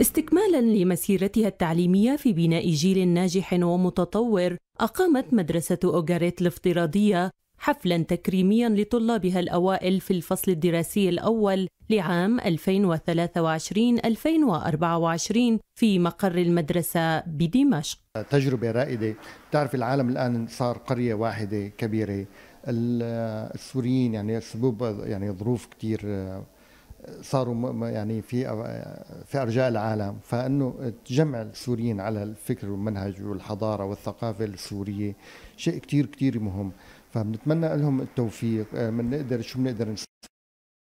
استكمالا لمسيرتها التعليميه في بناء جيل ناجح ومتطور اقامت مدرسه اوغاريت الافتراضيه حفلا تكريميا لطلابها الاوائل في الفصل الدراسي الاول لعام 2023 2024 في مقر المدرسه بدمشق. تجربه رائده، بتعرف العالم الان صار قريه واحده كبيره، السوريين يعني سبب يعني ظروف كثير صاروا يعني في في ارجاء العالم فانه تجمع السوريين على الفكر والمنهج والحضاره والثقافه السوريه شيء كثير كثير مهم فبنتمنى لهم التوفيق بنقدر آه، شو بنقدر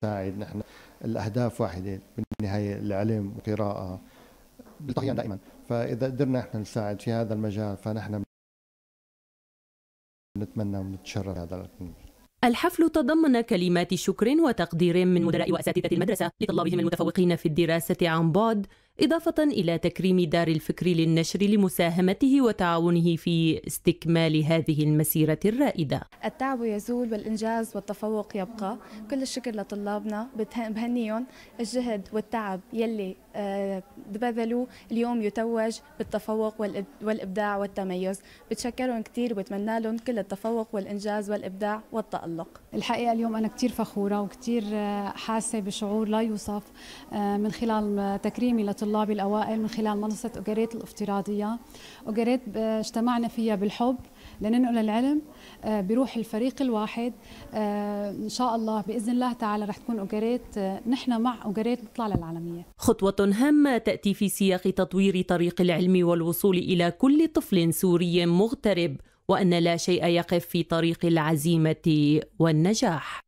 نساعد نحن الاهداف واحده بالنهايه العلم والقراءه بالتقييم دائما فاذا قدرنا نحن نساعد في هذا المجال فنحن بنتمنى ونتشرف هذا التنمية. الحفل تضمن كلمات شكر وتقدير من مدراء وأساتذة المدرسة لطلابهم المتفوقين في الدراسة عن بعد إضافة إلى تكريم دار الفكر للنشر لمساهمته وتعاونه في استكمال هذه المسيرة الرائدة التعب يزول والإنجاز والتفوق يبقى كل الشكر لطلابنا بهنيهم الجهد والتعب يلي آه، بذلوا اليوم يتوج بالتفوق والابداع والتميز بتشكرهم كثير وبتمنى لهم كل التفوق والانجاز والابداع والتالق الحقيقه اليوم انا كثير فخوره وكثير آه، حاسه بشعور لا يوصف آه، من خلال تكريمي لطلابي الاوائل من خلال منصه اوجريت الافتراضيه اوجريت اجتمعنا فيها بالحب لننقل العلم آه، بروح الفريق الواحد آه، ان شاء الله باذن الله تعالى رح تكون اوجريت آه، نحن مع اوجريت نطلع للعالميه خطوه هامه تاتي في سياق تطوير طريق العلم والوصول الى كل طفل سوري مغترب وان لا شيء يقف في طريق العزيمه والنجاح